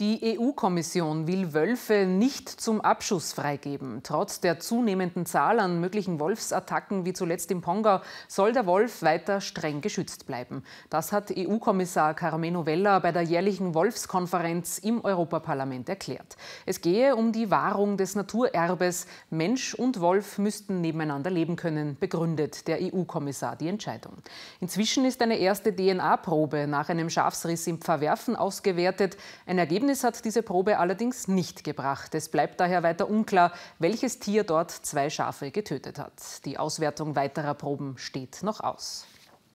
Die EU-Kommission will Wölfe nicht zum Abschuss freigeben. Trotz der zunehmenden Zahl an möglichen Wolfsattacken wie zuletzt im Pongau soll der Wolf weiter streng geschützt bleiben. Das hat EU-Kommissar Carmeno Vella bei der jährlichen Wolfskonferenz im Europaparlament erklärt. Es gehe um die Wahrung des Naturerbes. Mensch und Wolf müssten nebeneinander leben können, begründet der EU-Kommissar die Entscheidung. Inzwischen ist eine erste DNA-Probe nach einem Schafsriss im Pfarrwerfen ausgewertet. Ein Ergebnis Ergebnis hat diese Probe allerdings nicht gebracht. Es bleibt daher weiter unklar, welches Tier dort zwei Schafe getötet hat. Die Auswertung weiterer Proben steht noch aus.